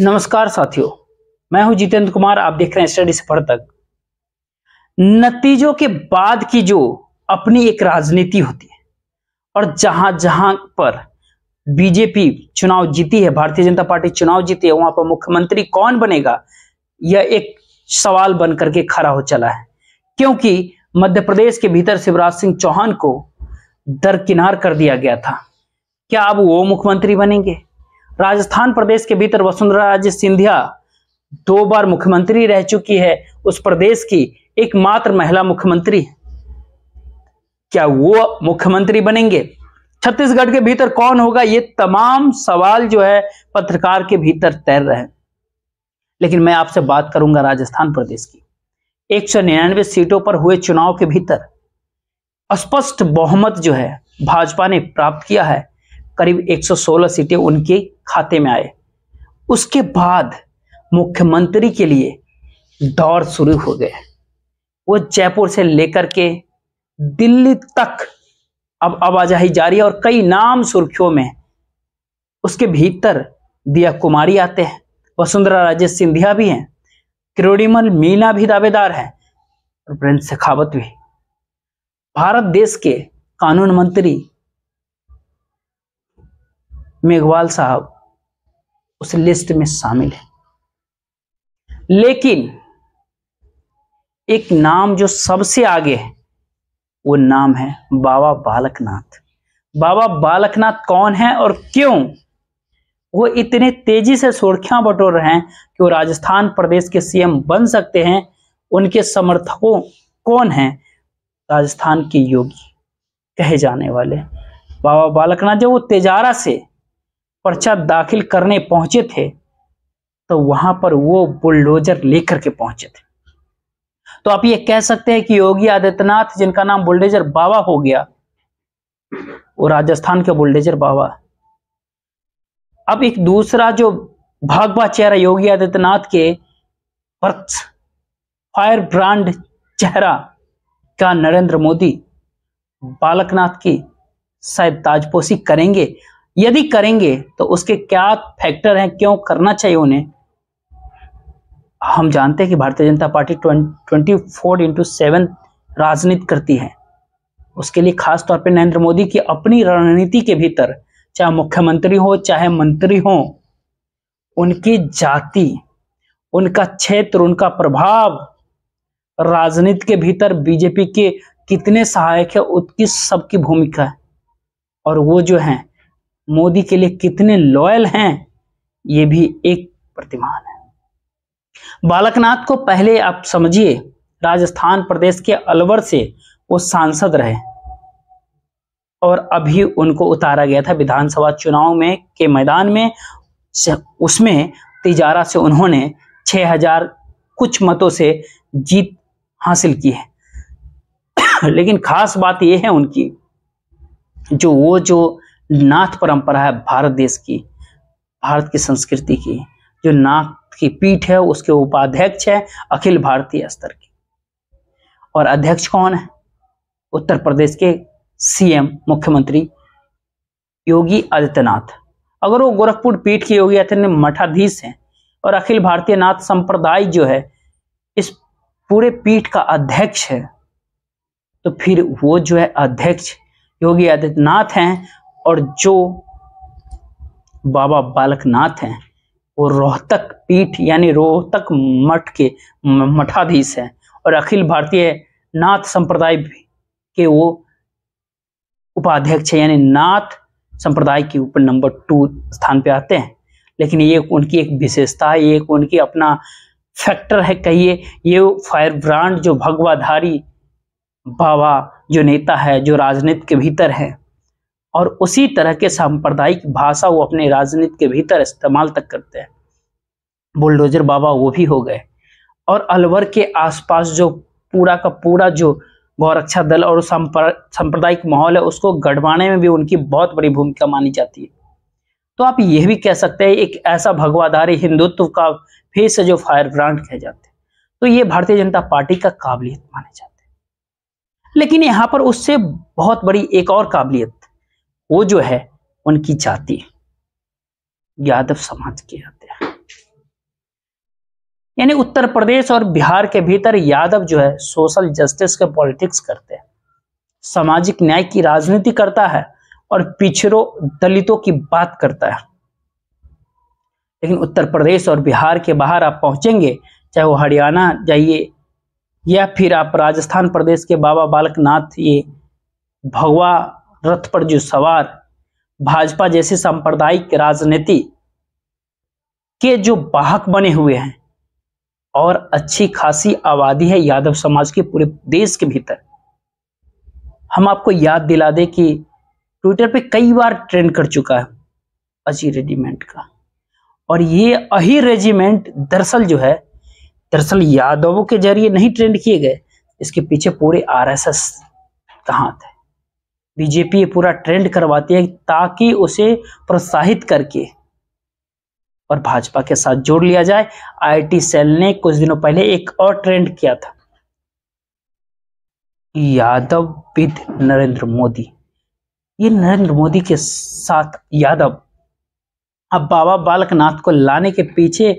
नमस्कार साथियों मैं हूं जितेंद्र कुमार आप देख रहे हैं स्टडी सफर तक नतीजों के बाद की जो अपनी एक राजनीति होती है और जहां जहां पर बीजेपी चुनाव जीती है भारतीय जनता पार्टी चुनाव जीती है वहां पर मुख्यमंत्री कौन बनेगा यह एक सवाल बन करके खड़ा हो चला है क्योंकि मध्य प्रदेश के भीतर शिवराज सिंह चौहान को दरकिनार कर दिया गया था क्या अब वो मुख्यमंत्री बनेंगे राजस्थान प्रदेश के भीतर वसुंधरा राजे सिंधिया दो बार मुख्यमंत्री रह चुकी है उस प्रदेश की एकमात्र महिला मुख्यमंत्री क्या वो मुख्यमंत्री बनेंगे छत्तीसगढ़ के भीतर कौन होगा ये तमाम सवाल जो है पत्रकार के भीतर तैर रहे हैं लेकिन मैं आपसे बात करूंगा राजस्थान प्रदेश की एक सीटों पर हुए चुनाव के भीतर स्पष्ट बहुमत जो है भाजपा ने प्राप्त किया है करीब 116 सीटें उनके खाते में आए उसके बाद मुख्यमंत्री के लिए दौर शुरू हो गए वो जयपुर से लेकर के दिल्ली तक अब आवाजाही जारी है और कई नाम सुर्खियों में उसके भीतर दिया कुमारी आते हैं वसुंधरा राजे सिंधिया भी हैं किरोड़ीमल मीना भी दावेदार है और प्रिंस शेखावत भी भारत देश के कानून मंत्री मेघवाल साहब उस लिस्ट में शामिल है लेकिन एक नाम जो सबसे आगे है वो नाम है बाबा बालकनाथ बाबा बालकनाथ कौन है और क्यों वो इतने तेजी से सुर्खियां बटोर रहे हैं कि वो राजस्थान प्रदेश के सीएम बन सकते हैं उनके समर्थकों कौन हैं राजस्थान के योगी कहे जाने वाले बाबा बालकनाथ जब वो तेजारा से पर्चा दाखिल करने पहुंचे थे तो वहां पर वो बुलडोजर लेकर के पहुंचे थे तो आप ये कह सकते हैं कि योगी आदित्यनाथ जिनका नाम बुलडोजर बाबा हो गया वो राजस्थान के बुलडोजर बाबा अब एक दूसरा जो भागवा चेहरा योगी आदित्यनाथ के फायर ब्रांड चेहरा का नरेंद्र मोदी बालकनाथ की शायद ताजपोशी करेंगे यदि करेंगे तो उसके क्या फैक्टर हैं क्यों करना चाहिए उन्हें हम जानते हैं कि Bharatiya Janata Party twenty four into seven राजनीति करती है उसके लिए खास तौर पे नरेंद्र मोदी की अपनी रणनीति के भीतर चाहे मुख्यमंत्री हो चाहे मंत्री हो उनकी जाति उनका क्षेत्र उनका प्रभाव राजनीति के भीतर बीजेपी के कितने सहायक है उसकी सबकी भूमिका है और वो जो है मोदी के लिए कितने लॉयल हैं ये भी एक प्रतिमान है बालकनाथ को पहले आप समझिए राजस्थान प्रदेश के अलवर से वो सांसद रहे और अभी उनको उतारा गया था विधानसभा चुनाव में के मैदान में उसमें तिजारा से उन्होंने 6000 कुछ मतों से जीत हासिल की है लेकिन खास बात यह है उनकी जो वो जो नाथ परंपरा है भारत देश की भारत की संस्कृति की जो नाथ की पीठ है उसके उपाध्यक्ष है अखिल भारतीय स्तर की और अध्यक्ष कौन है उत्तर प्रदेश के सीएम मुख्यमंत्री योगी आदित्यनाथ अगर वो गोरखपुर पीठ के योगी आदित्यनाथ मठाधीश हैं और अखिल भारतीय नाथ संप्रदाय जो है इस पूरे पीठ का अध्यक्ष है तो फिर वो जो है अध्यक्ष योगी आदित्यनाथ हैं और जो बाबा बालकनाथ हैं वो रोहतक पीठ यानी रोहतक मठ के मठाधीश हैं और अखिल भारतीय नाथ संप्रदाय के वो उपाध्यक्ष हैं यानी नाथ संप्रदाय के ऊपर नंबर टू स्थान पे आते हैं लेकिन ये उनकी एक विशेषता है ये एक उनकी अपना फैक्टर है कहिए ये फायर ब्रांड जो भगवाधारी बाबा जो नेता है जो राजनीति के भीतर है और उसी तरह के सांप्रदायिक भाषा वो अपने राजनीति के भीतर इस्तेमाल तक करते हैं बुलडोजर बाबा वो भी हो गए और अलवर के आसपास जो पूरा का पूरा जो गौरक्षा दल और सांप्रदायिक माहौल है उसको गढ़वाने में भी उनकी बहुत बड़ी भूमिका मानी जाती है तो आप यह भी कह सकते हैं एक ऐसा भगवाधारी हिंदुत्व का फेस से जो फायर ब्रांड कह जाते हैं तो ये भारतीय जनता पार्टी का काबिलियत माने जाते हैं लेकिन यहाँ पर उससे बहुत बड़ी एक और काबिलियत वो जो है उनकी जाति यादव समाज के आते हैं यानी उत्तर प्रदेश और बिहार के भीतर यादव जो है सोशल जस्टिस के पॉलिटिक्स करते हैं सामाजिक न्याय की राजनीति करता है और पिछड़ों दलितों की बात करता है लेकिन उत्तर प्रदेश और बिहार के बाहर आप पहुंचेंगे चाहे वो हरियाणा जाइए या फिर आप राजस्थान प्रदेश के बाबा बालकनाथ ये भगवा रथ पर जो सवार भाजपा जैसे सांप्रदायिक राजनीति के जो बाहक बने हुए हैं और अच्छी खासी आबादी है यादव समाज के पूरे देश के भीतर हम आपको याद दिला दें कि ट्विटर पे कई बार ट्रेंड कर चुका है अजी रेजिमेंट का और ये अही रेजिमेंट दरअसल जो है दरअसल यादवों के जरिए नहीं ट्रेंड किए गए इसके पीछे पूरे आरएसएस का हाथ है बीजेपी ये पूरा ट्रेंड करवाती है ताकि उसे प्रोत्साहित करके और भाजपा के साथ जोड़ लिया जाए आईटी सेल ने कुछ दिनों पहले एक और ट्रेंड किया था यादव विद नरेंद्र मोदी ये नरेंद्र मोदी के साथ यादव अब बाबा बालकनाथ को लाने के पीछे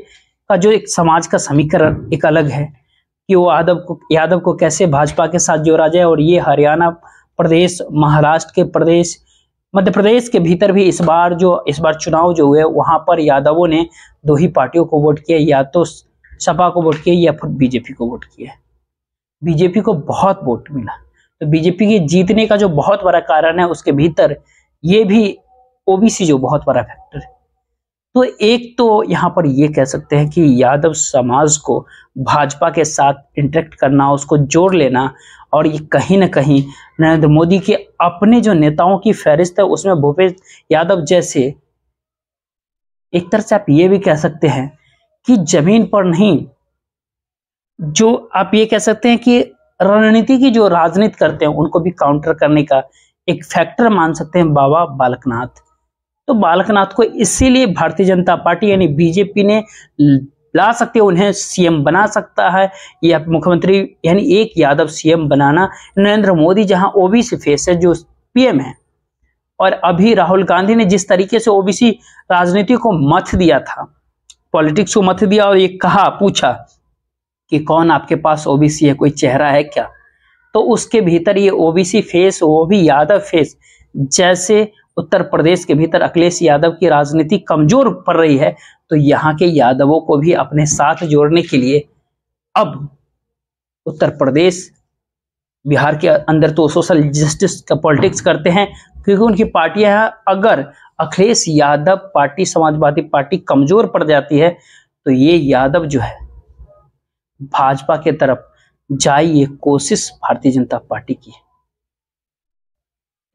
का जो एक समाज का समीकरण एक अलग है कि वो यादव को यादव को कैसे भाजपा के साथ जोड़ा जाए और ये हरियाणा प्रदेश महाराष्ट्र के प्रदेश मध्य प्रदेश के भीतर भी इस बार जो इस बार चुनाव जो हुए वहाँ पर यादवों ने दो ही पार्टियों को वोट किया या तो सपा को वोट किया या फिर बीजेपी को वोट किया बीजेपी को बहुत वोट मिला तो बीजेपी के जीतने का जो बहुत बड़ा कारण है उसके भीतर ये भी ओबीसी जो बहुत बड़ा फैक्टर है तो एक तो यहाँ पर ये कह सकते हैं कि यादव समाज को भाजपा के साथ इंटरेक्ट करना उसको जोड़ लेना और ये कहीं ना कहीं नरेंद्र मोदी के अपने जो नेताओं की फहरिस्त है उसमें भूपेश यादव जैसे एक तरह से आप ये भी कह सकते हैं कि जमीन पर नहीं जो आप ये कह सकते हैं कि रणनीति की जो राजनीति करते हैं उनको भी काउंटर करने का एक फैक्टर मान सकते हैं बाबा बालकनाथ तो बालकनाथ को इसीलिए भारतीय जनता पार्टी यानी बीजेपी ने ला सकते हैं उन्हें सीएम बना सकता है या मुख्यमंत्री यानी एक यादव सीएम बनाना नरेंद्र मोदी जहां ओबीसी फेस है जो पीएम है और अभी राहुल गांधी ने जिस तरीके से ओबीसी राजनीति को मत दिया था पॉलिटिक्स को मत दिया और ये कहा पूछा कि कौन आपके पास ओबीसी है कोई चेहरा है क्या तो उसके भीतर ये ओबीसी फेस वो भी यादव फेस जैसे उत्तर प्रदेश के भीतर अखिलेश यादव की राजनीति कमजोर पड़ रही है तो यहाँ के यादवों को भी अपने साथ जोड़ने के लिए अब उत्तर प्रदेश बिहार के अंदर तो सोशल जस्टिस का पॉलिटिक्स करते हैं क्योंकि उनकी पार्टियां अगर अखिलेश यादव पार्टी समाजवादी पार्टी कमजोर पड़ जाती है तो ये यादव जो है भाजपा के तरफ जाए ये कोशिश भारतीय जनता पार्टी की है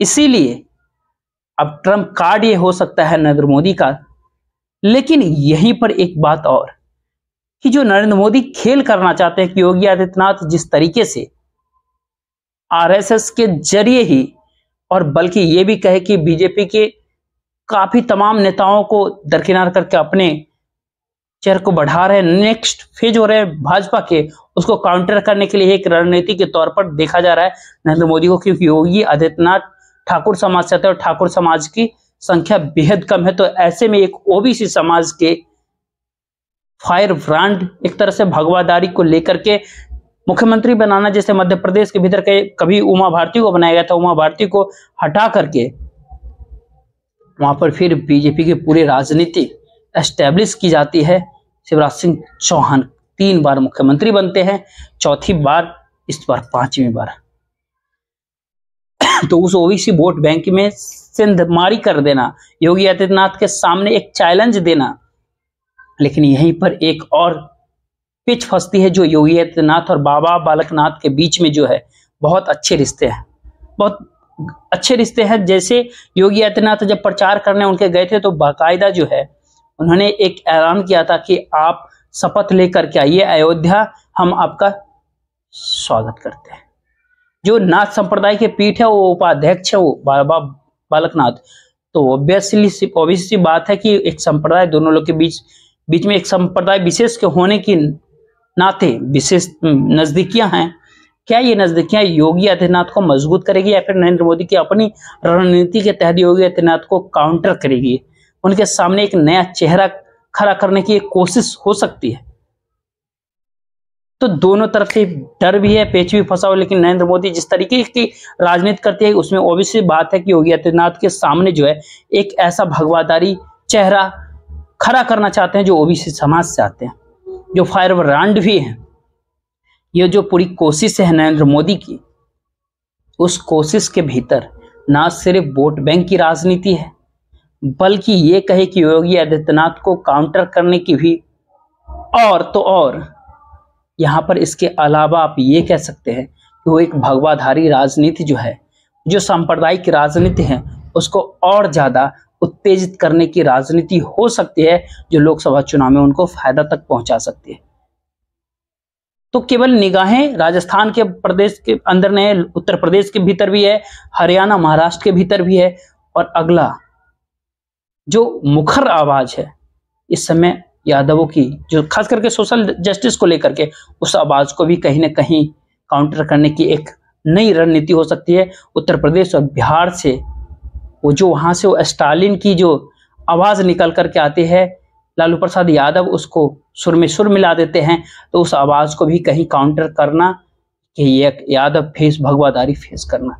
इसीलिए अब ट्रंप कार्ड ये हो सकता है नरेंद्र मोदी का लेकिन यहीं पर एक बात और कि जो नरेंद्र मोदी खेल करना चाहते हैं कि योगी आदित्यनाथ जिस तरीके से आरएसएस के जरिए ही और बल्कि ये भी कहे कि बीजेपी के काफी तमाम नेताओं को दरकिनार करके अपने चेहर को बढ़ा रहे नेक्स्ट फेज हो रहे हैं भाजपा के उसको काउंटर करने के लिए एक रणनीति के तौर पर देखा जा रहा है नरेंद्र मोदी को क्योंकि योगी आदित्यनाथ ठाकुर समाज से आते और ठाकुर समाज की संख्या बेहद कम है तो ऐसे में एक ओबीसी समाज के फायर ब्रांड एक तरह से भगवादारी को लेकर के मुख्यमंत्री बनाना जैसे मध्य प्रदेश के भीतर के कभी उमा भारती को बनाया गया था उमा भारती को हटा करके वहां पर फिर बीजेपी की पूरी राजनीति एस्टेब्लिश की जाती है शिवराज सिंह चौहान तीन बार मुख्यमंत्री बनते हैं चौथी बार इस बार पांचवी बार तो उस ओबीसी वोट बैंक में सिंध मारी कर देना योगी आदित्यनाथ के सामने एक चैलेंज देना लेकिन यहीं पर एक और पिच फंसती है जो योगी आदित्यनाथ और बाबा बालकनाथ के बीच में जो है बहुत अच्छे रिश्ते हैं बहुत अच्छे रिश्ते हैं जैसे योगी आदित्यनाथ जब प्रचार करने उनके गए थे तो बाकायदा जो है उन्होंने एक ऐलान किया था कि आप शपथ लेकर के आइए अयोध्या हम आपका स्वागत करते हैं जो नाथ संप्रदाय के पीठ है वो उपाध्यक्ष है वो बाबा बालकनाथ तो ऑब्वियसली सिर्फ ऑब्वियस सी बात है कि एक संप्रदाय दोनों लोग के बीच बीच में एक संप्रदाय विशेष के होने की नाते विशेष हम्म, नज़दीकियां हैं क्या ये नज़दीकियां योगी आदित्यनाथ को मजबूत करेगी या फिर नरेंद्र मोदी की अपनी रणनीति के तहत योगी आदित्यनाथ को काउंटर करेगी उनके सामने एक नया चेहरा खड़ा करने की कोशिश हो सकती है तो दोनों तरफ से डर भी है पेच भी फंसा हुआ लेकिन नरेंद्र मोदी जिस तरीके की राजनीति करती है उसमें ओबियसली बात है कि योगी आदित्यनाथ के सामने जो है एक ऐसा भगवादारी चेहरा खड़ा करना चाहते हैं जो ओबीसी समाज से आते हैं जो फायर ब्रांड भी हैं ये जो पूरी कोशिश है नरेंद्र मोदी की उस कोशिश के भीतर ना सिर्फ वोट बैंक की राजनीति है बल्कि ये कहे कि योगी आदित्यनाथ को काउंटर करने की भी और तो और यहाँ पर इसके अलावा आप ये कह सकते हैं कि वो एक भगवाधारी राजनीति जो है जो सांप्रदायिक राजनीति है उसको और ज़्यादा उत्तेजित करने की राजनीति हो सकती है जो लोकसभा चुनाव में उनको फायदा तक पहुंचा सकती है तो केवल निगाहें राजस्थान के प्रदेश के अंदर नहीं है उत्तर प्रदेश के भीतर भी है हरियाणा महाराष्ट्र के भीतर भी है और अगला जो मुखर आवाज है इस समय यादवों की जो खास करके सोशल जस्टिस को लेकर के उस आवाज़ को भी कहीं ना कहीं काउंटर करने की एक नई रणनीति हो सकती है उत्तर प्रदेश और बिहार से वो जो वहाँ से वो स्टालिन की जो आवाज़ निकल कर के आती है लालू प्रसाद यादव उसको सुर में सुर मिला देते हैं तो उस आवाज़ को भी कहीं काउंटर करना कि ये यादव फेस भगवादारी फेस करना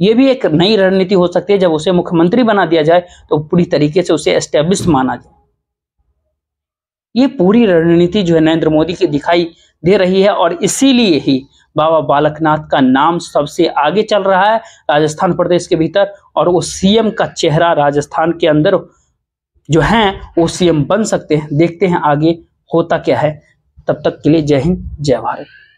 ये भी एक नई रणनीति हो सकती है जब उसे मुख्यमंत्री बना दिया जाए तो पूरी तरीके से उसे एस्टेब्लिश माना जाए ये पूरी रणनीति जो है नरेंद्र मोदी की दिखाई दे रही है और इसीलिए ही बाबा बालकनाथ का नाम सबसे आगे चल रहा है राजस्थान प्रदेश के भीतर और वो सीएम का चेहरा राजस्थान के अंदर जो है वो सीएम बन सकते हैं देखते हैं आगे होता क्या है तब तक के लिए जय हिंद जय भारत